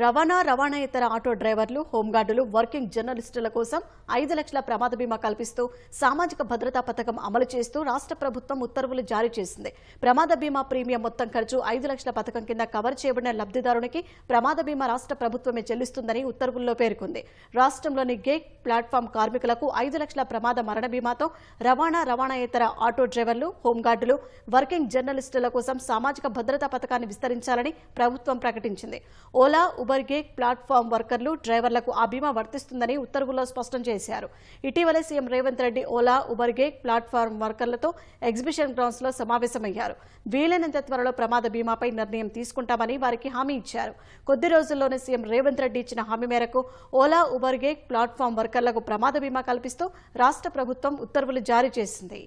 రవాణా రవాణాయేతర ఆటో డ్రైవర్లు హోంగార్డులు వర్కింగ్ జర్నలిస్టుల కోసం ఐదు లక్షల ప్రమాద బీమా కల్పిస్తూ సామాజిక భద్రతా పథకం అమలు చేస్తూ రాష్ట్ర ప్రభుత్వం ఉత్తర్వులు జారీ చేసింది ప్రమాద బీమా ప్రీమియం మొత్తం ఖర్చు ఐదు లక్షల పథకం కింద కవర్ చేయబడిన లబ్దిదారునికి ప్రమాద బీమా రాష్ట్ర ప్రభుత్వమే చెల్లిస్తుందని ఉత్తర్వుల్లో పేర్కొంది రాష్ట్రంలోని గేట్ ప్లాట్ఫామ్ కార్మికులకు ఐదు లక్షల ప్రమాద మరణ బీమాతో రవాణా రవాణాయేతర ఆటో డ్రైవర్లు హోంగార్డులు వర్కింగ్ జర్నలిస్టుల కోసం సామాజిక భద్రతా పథకాన్ని విస్తరించాలని ప్రభుత్వం ప్రకటించింది ఓలా ఉబర్ గేక్ ప్లాట్ఫామ్ వర్కర్లు డ్రైవర్లకు ఆ బీమా వర్తిస్తుందని ఉత్తర్వుల్లో స్పష్టం చేశారు ఇటీవలే CM Revanth Reddy Ola Uber gig platform వర్కర్లతో ఎగ్జిబిషన్ గ్రౌండ్స్లో సమావేశమయ్యారు వీలైనంత త్వరలో ప్రమాద బీమాపై నిర్ణయం తీసుకుంటామని వారికి హామీ ఇచ్చారు కొద్ది రోజుల్లోనే సీఎం రేవంత్ రెడ్డి ఇచ్చిన హామీ మేరకు ఓలా ఉబర్ గేక్ ప్లాట్ఫామ్ వర్కర్లకు ప్రమాద బీమా కల్పిస్తూ రాష్ట్ర ప్రభుత్వం ఉత్తర్వులు జారీ చేసింది